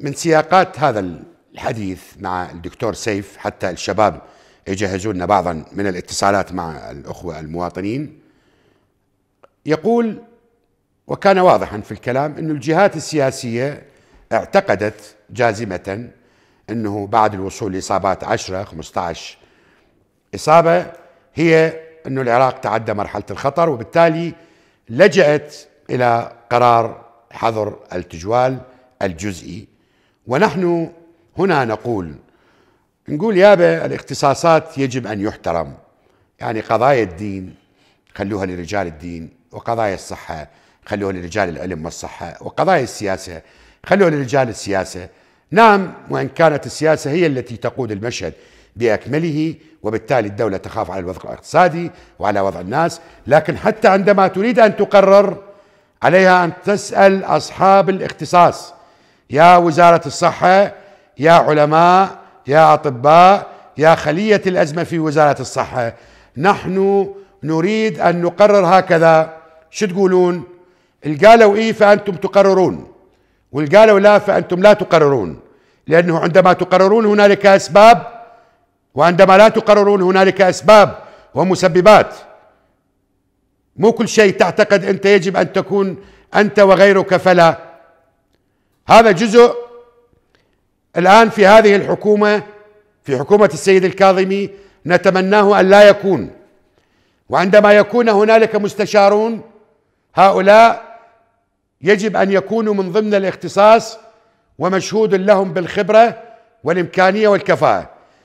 من سياقات هذا الحديث مع الدكتور سيف حتى الشباب يجهزوا لنا بعضا من الاتصالات مع الأخوة المواطنين يقول وكان واضحا في الكلام أن الجهات السياسية اعتقدت جازمة أنه بعد الوصول لإصابات 10 15 إصابة هي أن العراق تعدى مرحلة الخطر وبالتالي لجأت إلى قرار حظر التجوال الجزئي ونحن هنا نقول نقول يابا الاختصاصات يجب أن يحترم يعني قضايا الدين خلوها لرجال الدين وقضايا الصحة خلوها لرجال العلم والصحة وقضايا السياسة خلوها لرجال السياسة نعم وإن كانت السياسة هي التي تقود المشهد بأكمله وبالتالي الدولة تخاف على الوضع الاقتصادي وعلى وضع الناس لكن حتى عندما تريد أن تقرر عليها أن تسأل أصحاب الاختصاص يا وزارة الصحة يا علماء يا أطباء يا خلية الأزمة في وزارة الصحة نحن نريد أن نقرر هكذا شو تقولون القالوا إيه فأنتم تقررون والقالوا لا فأنتم لا تقررون لأنه عندما تقررون هنالك أسباب وعندما لا تقررون هنالك أسباب ومسببات مو كل شيء تعتقد أنت يجب أن تكون أنت وغيرك فلا هذا جزء الآن في هذه الحكومة في حكومة السيد الكاظمي نتمناه أن لا يكون وعندما يكون هنالك مستشارون هؤلاء يجب أن يكونوا من ضمن الاختصاص ومشهود لهم بالخبرة والإمكانية والكفاءة